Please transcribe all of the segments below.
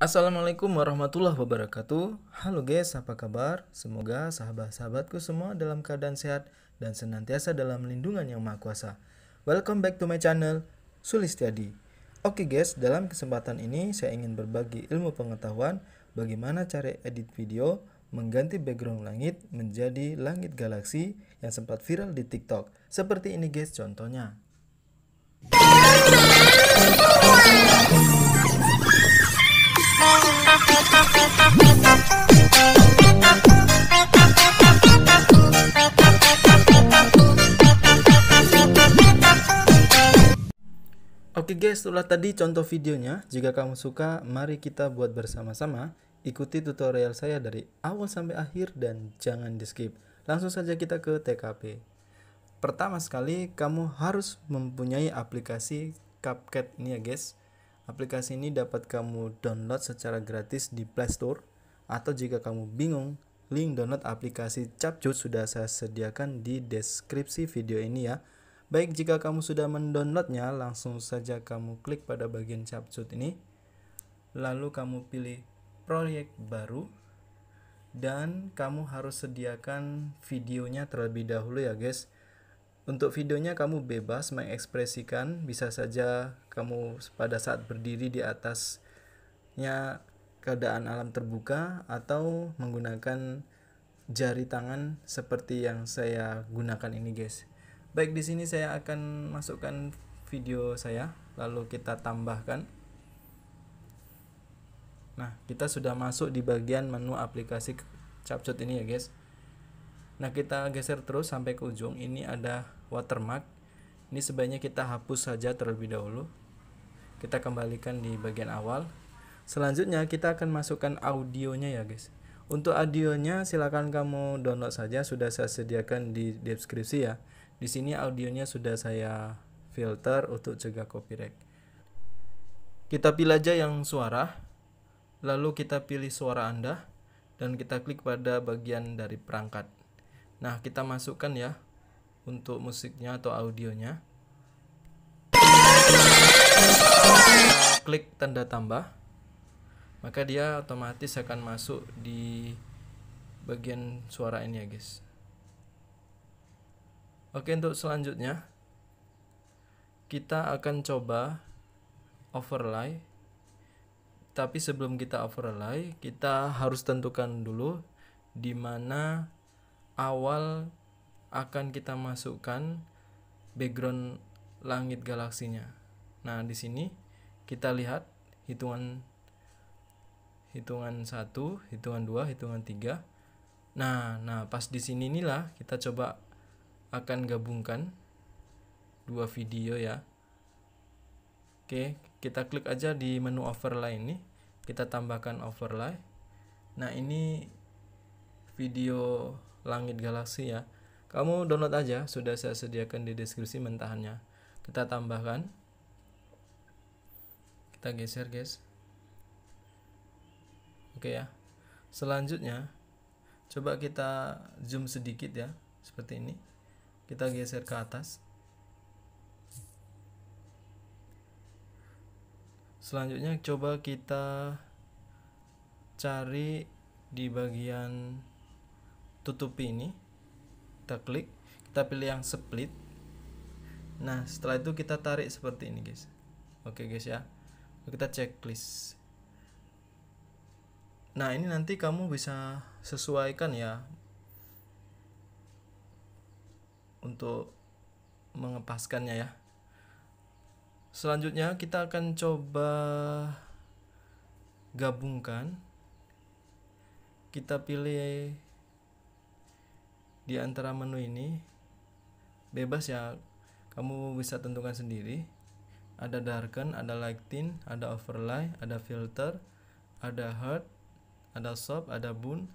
Assalamualaikum warahmatullahi wabarakatuh Halo guys, apa kabar? Semoga sahabat-sahabatku semua dalam keadaan sehat dan senantiasa dalam lindungan yang maha kuasa Welcome back to my channel, Sulistiadi Oke guys, dalam kesempatan ini saya ingin berbagi ilmu pengetahuan bagaimana cara edit video mengganti background langit menjadi langit galaksi yang sempat viral di TikTok. Seperti ini guys contohnya. Oke guys, itulah tadi contoh videonya. Jika kamu suka, mari kita buat bersama-sama. Ikuti tutorial saya dari awal sampai akhir dan jangan di skip. Langsung saja kita ke TKP. Pertama sekali, kamu harus mempunyai aplikasi Cupcake ini ya guys. Aplikasi ini dapat kamu download secara gratis di Play Store atau jika kamu bingung, link download aplikasi Capcut sudah saya sediakan di deskripsi video ini ya. Baik, jika kamu sudah mendownloadnya, langsung saja kamu klik pada bagian Capcut ini. Lalu kamu pilih proyek baru dan kamu harus sediakan videonya terlebih dahulu ya guys. Untuk videonya kamu bebas mengekspresikan, bisa saja kamu pada saat berdiri di atasnya keadaan alam terbuka atau menggunakan jari tangan seperti yang saya gunakan ini guys. Baik di sini saya akan masukkan video saya lalu kita tambahkan. Nah, kita sudah masuk di bagian menu aplikasi CapCut ini ya guys. Nah, kita geser terus sampai ke ujung. Ini ada watermark ini sebaiknya kita hapus saja terlebih dahulu kita kembalikan di bagian awal selanjutnya kita akan masukkan audionya ya guys untuk audionya silahkan kamu download saja sudah saya sediakan di deskripsi ya di sini audionya sudah saya filter untuk cegah copyright kita pilih aja yang suara lalu kita pilih suara anda dan kita klik pada bagian dari perangkat. Nah, kita masukkan ya untuk musiknya atau audionya klik tanda tambah maka dia otomatis akan masuk di bagian suara ini ya guys oke untuk selanjutnya kita akan coba overlay tapi sebelum kita overlay kita harus tentukan dulu di mana awal akan kita masukkan background langit galaksinya. Nah, di sini kita lihat hitungan hitungan 1, hitungan 2, hitungan 3. Nah, nah pas di sini inilah kita coba akan gabungkan dua video ya. Oke, kita klik aja di menu overlay ini. Kita tambahkan overlay. Nah, ini video langit galaksi ya. Kamu download aja, sudah saya sediakan di deskripsi mentahannya. Kita tambahkan. Kita geser, guys. Oke ya. Selanjutnya, coba kita zoom sedikit ya, seperti ini. Kita geser ke atas. selanjutnya coba kita cari di bagian tutupi ini kita klik kita pilih yang split nah setelah itu kita tarik seperti ini guys oke guys ya kita checklist nah ini nanti kamu bisa sesuaikan ya untuk mengepaskannya ya selanjutnya kita akan coba gabungkan kita pilih di antara menu ini bebas ya kamu bisa tentukan sendiri ada darken ada lighten, ada overlay ada filter ada hard ada soft ada bun.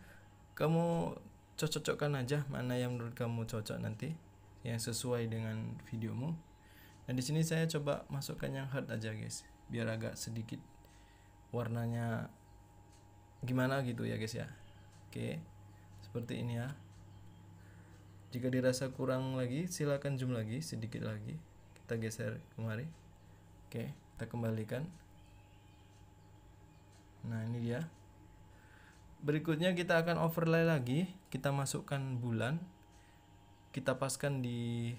kamu cocok-cocokkan aja mana yang menurut kamu cocok nanti yang sesuai dengan videomu nah di sini saya coba masukkan yang hard aja guys biar agak sedikit warnanya gimana gitu ya guys ya oke seperti ini ya jika dirasa kurang lagi, silakan zoom lagi sedikit lagi. Kita geser kemari. Oke, kita kembalikan. Nah, ini dia. Berikutnya kita akan overlay lagi. Kita masukkan bulan. Kita paskan di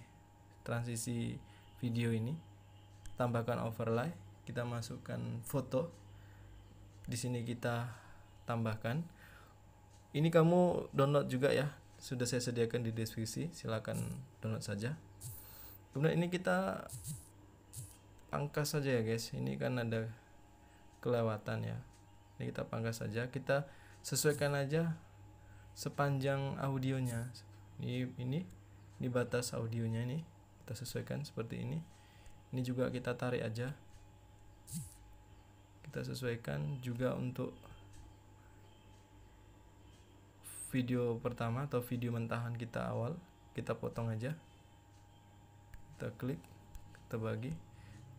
transisi video ini. Tambahkan overlay, kita masukkan foto. Di sini kita tambahkan. Ini kamu download juga ya sudah saya sediakan di deskripsi silakan download saja kemudian ini kita pangkas saja ya guys ini kan ada kelewatan ya ini kita pangkas saja kita sesuaikan aja sepanjang audionya ini ini ini batas audionya ini kita sesuaikan seperti ini ini juga kita tarik aja kita sesuaikan juga untuk video pertama atau video mentahan kita awal kita potong aja kita klik kita bagi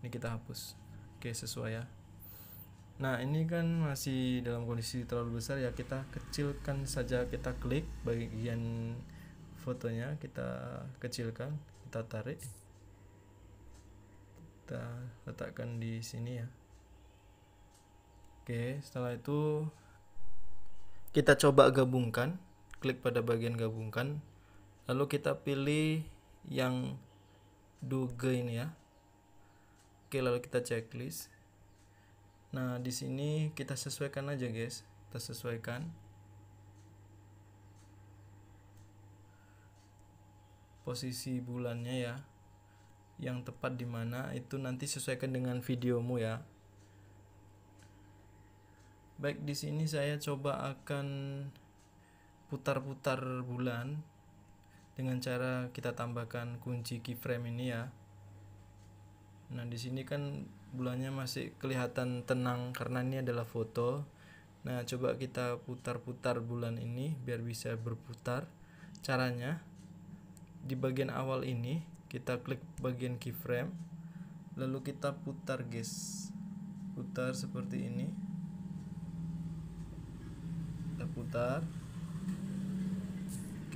ini kita hapus oke sesuai ya nah ini kan masih dalam kondisi terlalu besar ya kita kecilkan saja kita klik bagian fotonya kita kecilkan kita tarik kita letakkan di sini ya oke setelah itu kita coba gabungkan klik pada bagian gabungkan lalu kita pilih yang duga ini ya oke lalu kita checklist nah di sini kita sesuaikan aja guys kita sesuaikan posisi bulannya ya yang tepat di mana itu nanti sesuaikan dengan videomu ya baik di sini saya coba akan putar-putar bulan dengan cara kita tambahkan kunci keyframe ini ya nah di sini kan bulannya masih kelihatan tenang karena ini adalah foto nah coba kita putar-putar bulan ini biar bisa berputar caranya di bagian awal ini kita klik bagian keyframe lalu kita putar guys putar seperti ini kita putar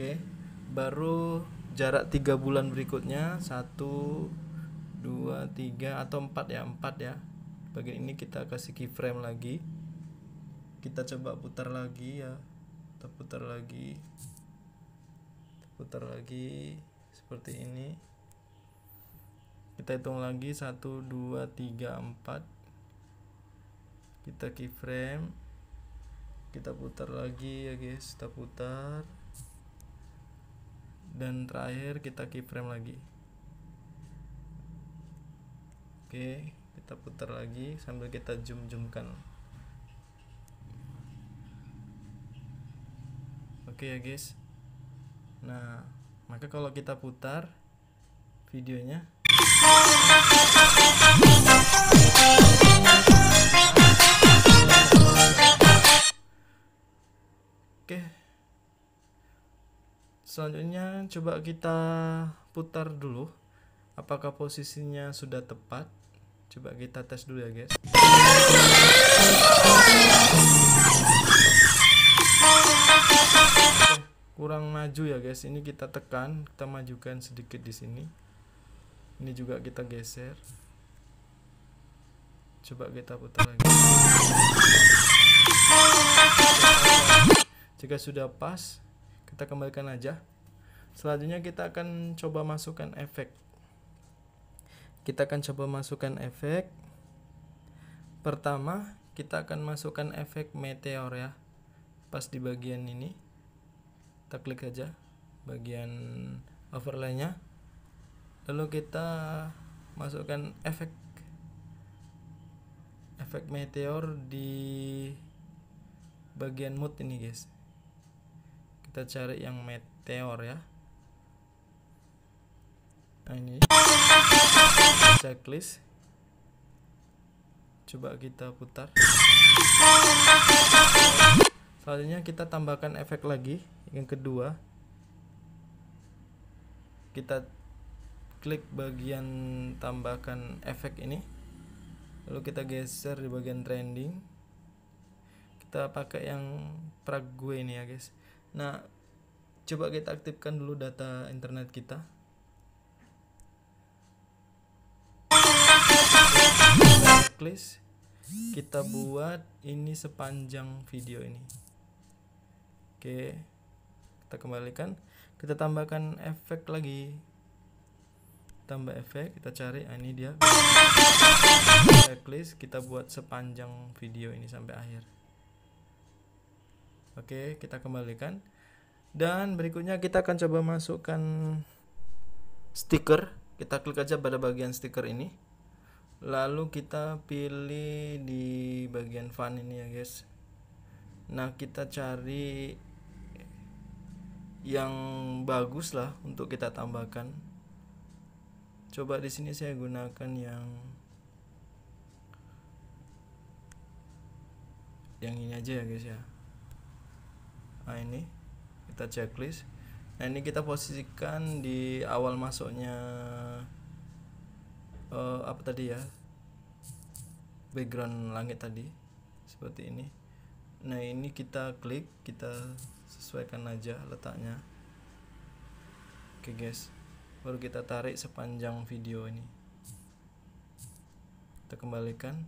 okay. baru jarak tiga bulan berikutnya satu dua tiga atau empat ya empat ya bagian ini kita kasih keyframe lagi kita coba putar lagi ya kita putar lagi kita putar lagi seperti ini kita hitung lagi satu dua tiga empat kita keyframe kita putar lagi ya guys kita putar dan terakhir kita keyframe lagi oke kita putar lagi sambil kita zoom zoomkan oke ya guys nah maka kalau kita putar videonya oke selanjutnya coba kita putar dulu apakah posisinya sudah tepat coba kita tes dulu ya guys kurang maju ya guys ini kita tekan kita majukan sedikit di sini ini juga kita geser coba kita putar lagi jika sudah pas kita kembalikan aja selanjutnya kita akan coba masukkan efek kita akan coba masukkan efek pertama kita akan masukkan efek meteor ya pas di bagian ini kita klik aja bagian overlaynya lalu kita masukkan efek efek meteor di bagian mood ini guys kita cari yang meteor ya nah ini checklist coba kita putar selanjutnya kita tambahkan efek lagi yang kedua kita klik bagian tambahkan efek ini lalu kita geser di bagian trending kita pakai yang prague ini ya guys Nah, coba kita aktifkan dulu data internet kita. Checklist kita buat ini sepanjang video ini. Oke. Kita kembalikan, kita tambahkan efek lagi. Tambah efek, kita cari Nah, ini dia. Checklist kita buat sepanjang video ini sampai akhir. Oke, kita kembalikan. Dan berikutnya kita akan coba masukkan stiker. Kita klik aja pada bagian stiker ini. Lalu kita pilih di bagian fun ini ya, guys. Nah, kita cari yang bagus lah untuk kita tambahkan. Coba di sini saya gunakan yang yang ini aja ya, guys ya nah ini kita checklist nah ini kita posisikan di awal masuknya uh, apa tadi ya background langit tadi seperti ini nah ini kita klik kita sesuaikan aja letaknya oke okay, guys baru kita tarik sepanjang video ini kita kembalikan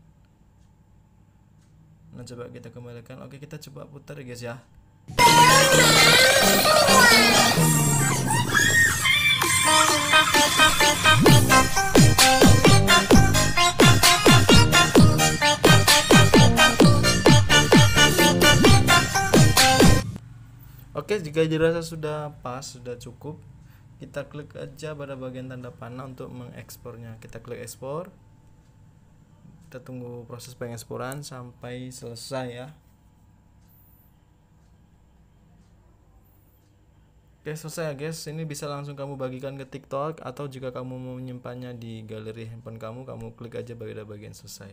nah coba kita kembalikan oke okay, kita coba putar guys ya Oke, jika dirasa sudah pas, sudah cukup, kita klik aja pada bagian tanda panah untuk mengekspornya. Kita klik ekspor. Kita tunggu proses pengeksporan sampai selesai ya. Oke selesai ya guys, ini bisa langsung kamu bagikan ke TikTok atau jika kamu mau menyimpannya di galeri handphone kamu, kamu klik aja pada bagian selesai.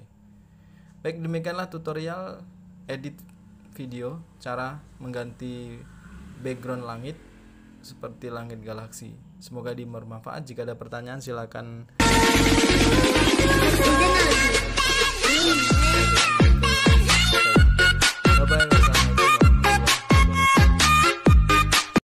Baik demikianlah tutorial edit video cara mengganti background langit seperti langit galaksi. Semoga dimermanfaat, Jika ada pertanyaan silakan.